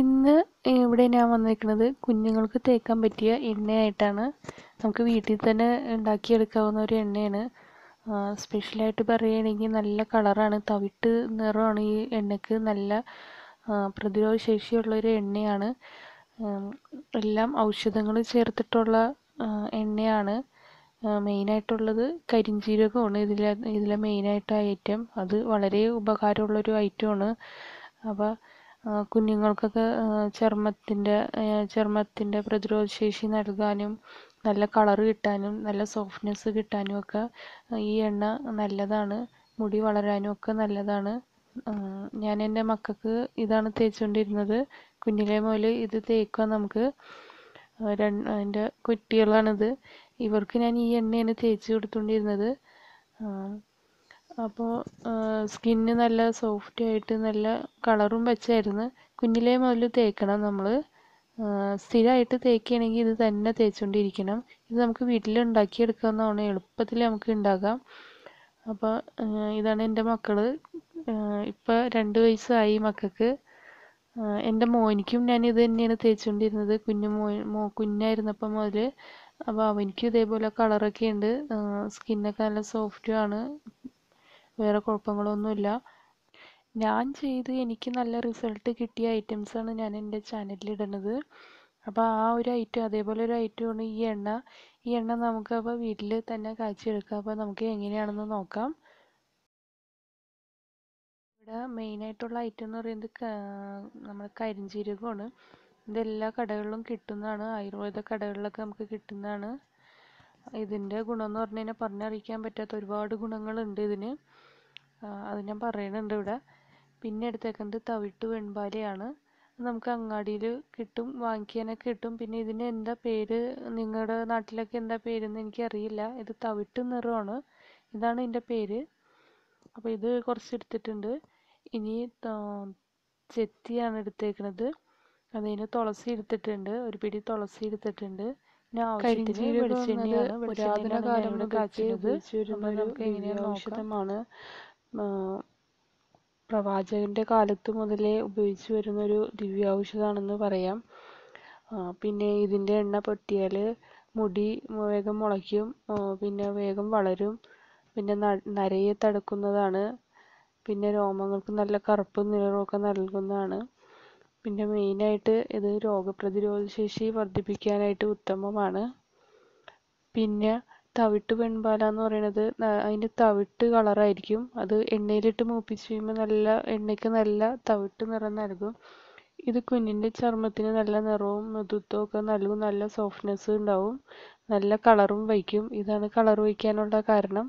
ഇന്ന് ഇവിടെ ഞാൻ വന്നിരിക്കുന്നത് കുഞ്ഞുങ്ങൾക്ക് തേക്കാൻ പറ്റിയ എണ്ണയായിട്ടാണ് നമുക്ക് വീട്ടിൽ തന്നെ ഉണ്ടാക്കിയെടുക്കാവുന്ന ഒരു എണ്ണയാണ് സ്പെഷ്യലായിട്ട് പറയുകയാണെങ്കിൽ നല്ല കളറാണ് തവിട്ട് നിറമാണ് ഈ എണ്ണയ്ക്ക് നല്ല പ്രതിരോധ ശേഷിയുള്ളൊരു ഒരു എണ്ണയാണ് എല്ലാം ഔഷധങ്ങൾ ചേർത്തിട്ടുള്ള എണ്ണയാണ് മെയിനായിട്ടുള്ളത് കരിഞ്ചീരകമാണ് ഇതിലെ ഇതിലെ മെയിനായിട്ട് ഐറ്റം അത് വളരെ ഉപകാരമുള്ളൊരു ഐറ്റമാണ് അപ്പോൾ കുഞ്ഞുങ്ങൾക്കൊക്കെ ചർമ്മത്തിൻ്റെ ചർമ്മത്തിൻ്റെ പ്രതിരോധ ശേഷി നൽകാനും നല്ല കളർ കിട്ടാനും നല്ല സോഫ്റ്റ്നെസ്സ് കിട്ടാനും ഒക്കെ ഈ എണ്ണ നല്ലതാണ് മുടി വളരാനും ഒക്കെ നല്ലതാണ് ഞാൻ എൻ്റെ മക്കൾക്ക് ഇതാണ് തേച്ചുകൊണ്ടിരുന്നത് കുഞ്ഞിലെ മുതൽ ഇത് തേക്കുക നമുക്ക് എൻ്റെ കുട്ടികളാണിത് ഇവർക്ക് ഞാൻ ഈ എണ്ണയാണ് തേച്ച് കൊടുത്തുകൊണ്ടിരുന്നത് അപ്പോൾ സ്കിന്ന് നല്ല സോഫ്റ്റ് ആയിട്ട് നല്ല കളറും വെച്ചായിരുന്നു കുഞ്ഞിലേ മുതൽ തേക്കണം നമ്മൾ സ്ഥിരമായിട്ട് തേക്കുകയാണെങ്കിൽ ഇത് തന്നെ തേച്ചുകൊണ്ടിരിക്കണം ഇത് നമുക്ക് വീട്ടിൽ ഉണ്ടാക്കിയെടുക്കാവുന്നതാണ് എളുപ്പത്തിൽ നമുക്ക് ഉണ്ടാക്കാം അപ്പോൾ ഇതാണ് എൻ്റെ മക്കൾ ഇപ്പോൾ രണ്ട് വയസ്സായി മക്കൾക്ക് എൻ്റെ മോനിക്കും ഞാൻ ഇത് തന്നെയാണ് തേച്ചുകൊണ്ടിരുന്നത് കുഞ്ഞു മോ മോ കുഞ്ഞായിരുന്നപ്പോൾ മുതൽ അപ്പോൾ അവനിക്കും ഇതേപോലെ കളറൊക്കെ ഉണ്ട് സ്കിന്നൊക്കെ നല്ല സോഫ്റ്റും ആണ് വേറെ കുഴപ്പങ്ങളൊന്നുമില്ല ഞാൻ ചെയ്ത് എനിക്ക് നല്ല റിസൾട്ട് കിട്ടിയ ഐറ്റംസാണ് ഞാൻ എൻ്റെ ചാനലിൽ ഇടുന്നത് അപ്പോൾ ആ ഒരു ഐറ്റം അതേപോലെ ഒരു ഐറ്റമാണ് ഈ എണ്ണ ഈ എണ്ണ നമുക്ക് അപ്പോൾ വീട്ടിൽ തന്നെ കാച്ചിയെടുക്കാം അപ്പോൾ നമുക്ക് എങ്ങനെയാണെന്ന് നോക്കാം ഇവിടെ മെയിനായിട്ടുള്ള ഐറ്റം എന്ന് പറയുന്നത് നമ്മുടെ കരിഞ്ചീരകമാണ് ഇതെല്ലാ കടകളിലും കിട്ടുന്നതാണ് ആയുർവേദ കടകളിലൊക്കെ നമുക്ക് കിട്ടുന്നതാണ് ഇതിൻ്റെ ഗുണം എന്ന് പറഞ്ഞു കഴിഞ്ഞാൽ പറഞ്ഞറിയിക്കാൻ പറ്റാത്ത ഒരുപാട് ഗുണങ്ങളുണ്ട് ഇതിന് അത് ഞാൻ പറയുന്നുണ്ട് ഇവിടെ പിന്നെ എടുത്തേക്കുന്നത് തവിട്ട് വെൺപാലയാണ് നമുക്ക് അങ്ങാടിയിൽ കിട്ടും വാങ്ങിക്കാനൊക്കെ കിട്ടും പിന്നെ ഇതിന് എന്താ പേര് നിങ്ങളുടെ നാട്ടിലൊക്കെ എന്താ പേരെന്ന് എനിക്കറിയില്ല ഇത് തവിട്ട് നിറമാണ് ഇതാണ് ഇതിൻ്റെ പേര് അപ്പോൾ ഇത് കുറച്ച് എടുത്തിട്ടുണ്ട് ഇനി ചെത്തിയാണ് എടുത്തേക്കുന്നത് അതിന് തുളസി എടുത്തിട്ടുണ്ട് ഒരു പിടി തുളസി എടുത്തിട്ടുണ്ട് കരിഞ്ചീരകം എന്നത് പുരാതന കാലം മുതൽക്കേ ഉപയോഗിച്ചിരുന്ന ഒരു ഔഷധമാണ് പ്രവാചകന്റെ കാലത്ത് മുതലേ ഉപയോഗിച്ച് വരുന്ന ഒരു ദിവ്യാൗഷധമാണെന്ന് പറയാം പിന്നെ ഇതിന്റെ എണ്ണ പൊട്ടിയാല് മുടി വേഗം മുളയ്ക്കും പിന്നെ വേഗം വളരും പിന്നെ നരയെ തടുക്കുന്നതാണ് പിന്നെ രോമങ്ങൾക്ക് നല്ല കറുപ്പ് നിറമൊക്കെ നൽകുന്നതാണ് പിന്നെ മെയിനായിട്ട് ഇത് രോഗപ്രതിരോധ ശേഷി വർദ്ധിപ്പിക്കാനായിട്ട് ഉത്തമമാണ് പിന്നെ തവിട്ട് വെൺപാല എന്ന് പറയുന്നത് അതിൻ്റെ തവിട്ട് കളറായിരിക്കും അത് എണ്ണയിലിട്ട് മൂപ്പിച്ച് കഴിയുമ്പോൾ നല്ല എണ്ണയ്ക്ക് നല്ല തവിട്ട് നിറം നൽകും ഇത് കുഞ്ഞിൻ്റെ ചർമ്മത്തിന് നല്ല നിറവും മൃദുത്വവും ഒക്കെ നൽകും നല്ല സോഫ്റ്റ്നെസ് ഉണ്ടാവും നല്ല കളറും വയ്ക്കും ഇതാണ് കളർ വയ്ക്കാനുള്ള കാരണം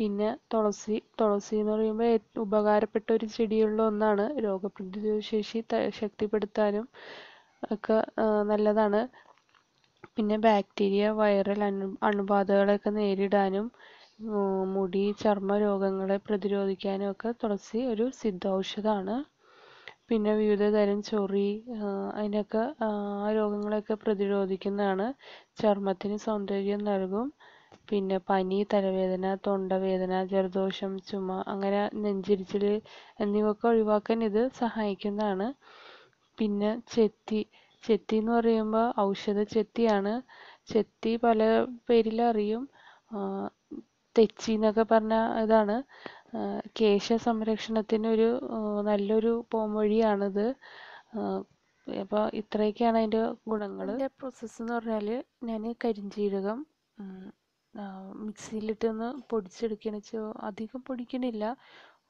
പിന്നെ തുളസി തുളസി എന്ന് പറയുമ്പോൾ ഉപകാരപ്പെട്ട ഒരു ചെടിയുള്ള ഒന്നാണ് രോഗപ്രതിരോധ ശേഷി ശക്തിപ്പെടുത്താനും ഒക്കെ നല്ലതാണ് പിന്നെ ബാക്ടീരിയ വൈറൽ അണുബാധകളൊക്കെ അണുബാധകളെയൊക്കെ നേരിടാനും മുടി ചർമ്മ രോഗങ്ങളെ പ്രതിരോധിക്കാനും ഒക്കെ തുളസി ഒരു സിദ്ധ ഔഷധമാണ് പിന്നെ തരം ചൊറി അതിനൊക്കെ ആ രോഗങ്ങളെയൊക്കെ പ്രതിരോധിക്കുന്നതാണ് ചർമ്മത്തിന് സൗന്ദര്യം നൽകും പിന്നെ പനി തലവേദന തൊണ്ടവേദന ജലദോഷം ചുമ അങ്ങനെ നെഞ്ചിരിച്ചിൽ എന്നിവയൊക്കെ ഒഴിവാക്കാൻ ഇത് സഹായിക്കുന്നതാണ് പിന്നെ ചെത്തി ചെത്തി എന്ന് പറയുമ്പോൾ ഔഷധ ചെത്തിയാണ് ചെത്തി പല പേരിൽ അറിയും തെച്ചി എന്നൊക്കെ പറഞ്ഞ ഇതാണ് കേശ സംരക്ഷണത്തിന് ഒരു നല്ലൊരു പോംവഴിയാണിത് അപ്പോൾ ഇത്രയൊക്കെയാണ് അതിൻ്റെ ഗുണങ്ങൾ പ്രോസസ്സ് എന്ന് പറഞ്ഞാൽ ഞാൻ കരിഞ്ജീരകം മിക്സിയിലിട്ടൊന്ന് പൊടിച്ചെടുക്കുകയാണ് വെച്ചാൽ അധികം പൊടിക്കണില്ല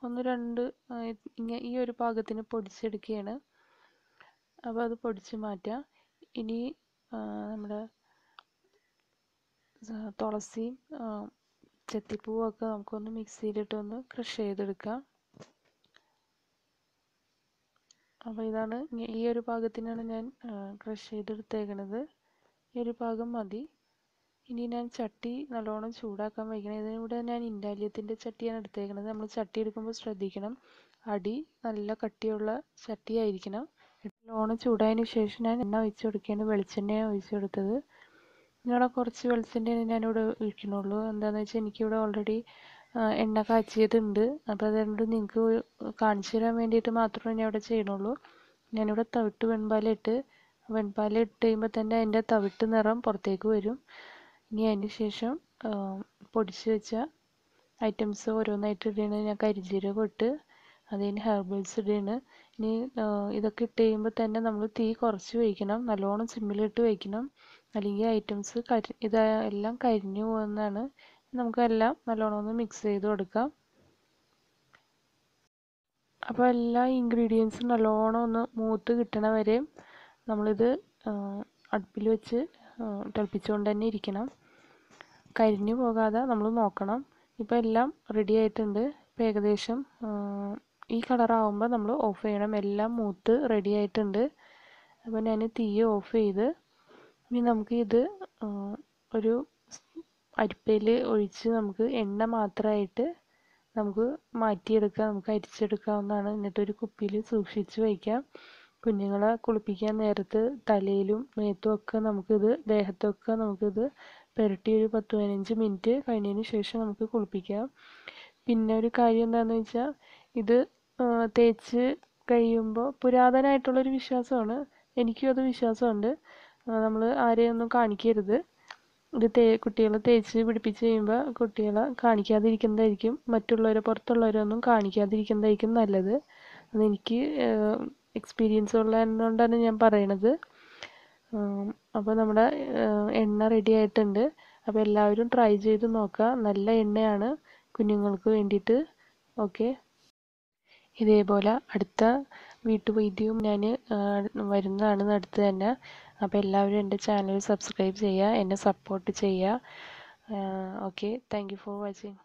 ഒന്ന് രണ്ട് ഈ ഒരു പാകത്തിന് പൊടിച്ചെടുക്കുകയാണ് അപ്പോൾ അത് പൊടിച്ച് മാറ്റാം ഇനി നമ്മുടെ തുളസിയും ഒക്കെ നമുക്കൊന്ന് മിക്സിയിലിട്ടൊന്ന് ക്രഷ് ചെയ്തെടുക്കാം അപ്പോൾ ഇതാണ് ഈ ഒരു പാകത്തിനാണ് ഞാൻ ക്രഷ് ചെയ്തെടുത്തേക്കണത് ഈ ഒരു പാകം മതി ഇനി ഞാൻ ചട്ടി നല്ലോണം ചൂടാക്കാൻ വയ്ക്കണം ഇതിനിവിടെ ഞാൻ ഇൻഡാലിയത്തിൻ്റെ ചട്ടിയാണ് എടുത്തേക്കണത് നമ്മൾ ചട്ടി എടുക്കുമ്പോൾ ശ്രദ്ധിക്കണം അടി നല്ല കട്ടിയുള്ള ചട്ടിയായിരിക്കണം ലോണ് ചൂടായതിന് ശേഷം ഞാൻ എണ്ണ ഒഴിച്ചു കൊടുക്കുകയാണ് വെളിച്ചെണ്ണ ഒഴിച്ചു കൊടുത്തത് ഇങ്ങനെ കുറച്ച് വെളിച്ചെണ്ണയാണ് ഞാനിവിടെ ഒഴിക്കണുള്ളൂ എന്താണെന്ന് വെച്ചാൽ എനിക്കിവിടെ ഓൾറെഡി എണ്ണ കാച്ചിയതുണ്ട് അപ്പോൾ അതുകൊണ്ട് നിങ്ങൾക്ക് കാണിച്ചു തരാൻ വേണ്ടിയിട്ട് മാത്രമേ ഞാൻ ഇവിടെ ചെയ്യണുള്ളൂ ഞാനിവിടെ തവിട്ട് വെൺപാലിട്ട് വെൺപാലിട്ട് കഴിയുമ്പോൾ തന്നെ അതിൻ്റെ തവിട്ട് നിറം പുറത്തേക്ക് വരും ഇനി അതിന് ശേഷം പൊടിച്ച് വെച്ച ഐറ്റംസ് ഓരോന്നായിട്ട് ഇടുകയാണ് ഞാൻ കരിഞ്ചീരകം ഇട്ട് അത് കഴിഞ്ഞ് ഹെർബൽസിഡിയാണ് ഇനി ഇതൊക്കെ ഇട്ട് കഴിയുമ്പോൾ തന്നെ നമ്മൾ തീ കുറച്ച് വയ്ക്കണം നല്ലോണം സിമ്മിലിട്ട് വയ്ക്കണം അല്ലെങ്കിൽ ഐറ്റംസ് കരി ഇത് എല്ലാം കരിഞ്ഞു പോകുന്നതാണ് നമുക്കെല്ലാം നല്ലോണം ഒന്ന് മിക്സ് ചെയ്ത് കൊടുക്കാം അപ്പോൾ എല്ലാ ഇൻഗ്രീഡിയൻസും നല്ലോണം ഒന്ന് മൂത്ത് കിട്ടണ വരെ നമ്മളിത് അടുപ്പിൽ വെച്ച് തിളപ്പിച്ചുകൊണ്ട് തന്നെ ഇരിക്കണം കരിഞ്ഞു പോകാതെ നമ്മൾ നോക്കണം ഇപ്പോൾ എല്ലാം റെഡി ആയിട്ടുണ്ട് ഇപ്പോൾ ഏകദേശം ഈ കളറാവുമ്പോൾ നമ്മൾ ഓഫ് ചെയ്യണം എല്ലാം മൂത്ത് റെഡി ആയിട്ടുണ്ട് അപ്പോൾ ഞാൻ തീ ഓഫ് ചെയ്ത് ഇനി നമുക്ക് ഇത് ഒരു അരിപ്പയിൽ ഒഴിച്ച് നമുക്ക് എണ്ണ മാത്രമായിട്ട് നമുക്ക് മാറ്റിയെടുക്കാം നമുക്ക് അരിച്ചെടുക്കാവുന്നതാണ് എന്നിട്ട് ഒരു കുപ്പിയിൽ സൂക്ഷിച്ച് വയ്ക്കാം കുഞ്ഞുങ്ങളെ കുളിപ്പിക്കാൻ നേരത്ത് തലയിലും മേത്തുമൊക്കെ നമുക്കിത് ദേഹത്തൊക്കെ നമുക്കിത് പുരട്ടി ഒരു പത്ത് പതിനഞ്ച് മിനിറ്റ് കഴിഞ്ഞതിന് ശേഷം നമുക്ക് കുളിപ്പിക്കാം പിന്നെ ഒരു കാര്യം എന്താണെന്ന് വെച്ചാൽ ഇത് തേച്ച് കഴിയുമ്പോൾ പുരാതനമായിട്ടുള്ളൊരു വിശ്വാസമാണ് എനിക്കും അത് വിശ്വാസമുണ്ട് നമ്മൾ ആരെയും ഒന്നും കാണിക്കരുത് ഇത് തേ കുട്ടികളെ തേച്ച് പിടിപ്പിച്ച് കഴിയുമ്പോൾ കുട്ടികളെ കാണിക്കാതിരിക്കുന്നതായിരിക്കും മറ്റുള്ളവരെ പുറത്തുള്ളവരൊന്നും കാണിക്കാതിരിക്കുന്നതായിരിക്കും നല്ലത് അതെനിക്ക് എക്സ്പീരിയൻസ് ഉള്ളതുകൊണ്ടാണ് ഞാൻ പറയണത് അപ്പോൾ നമ്മുടെ എണ്ണ റെഡി ആയിട്ടുണ്ട് അപ്പോൾ എല്ലാവരും ട്രൈ ചെയ്ത് നോക്കുക നല്ല എണ്ണയാണ് കുഞ്ഞുങ്ങൾക്ക് വേണ്ടിയിട്ട് ഓക്കെ ഇതേപോലെ അടുത്ത വീട്ടുവൈദ്യവും ഞാൻ വരുന്നതാണ് അടുത്ത് തന്നെ അപ്പോൾ എല്ലാവരും എൻ്റെ ചാനൽ സബ്സ്ക്രൈബ് ചെയ്യുക എന്നെ സപ്പോർട്ട് ചെയ്യുക ഓക്കെ താങ്ക് ഫോർ വാച്ചിങ്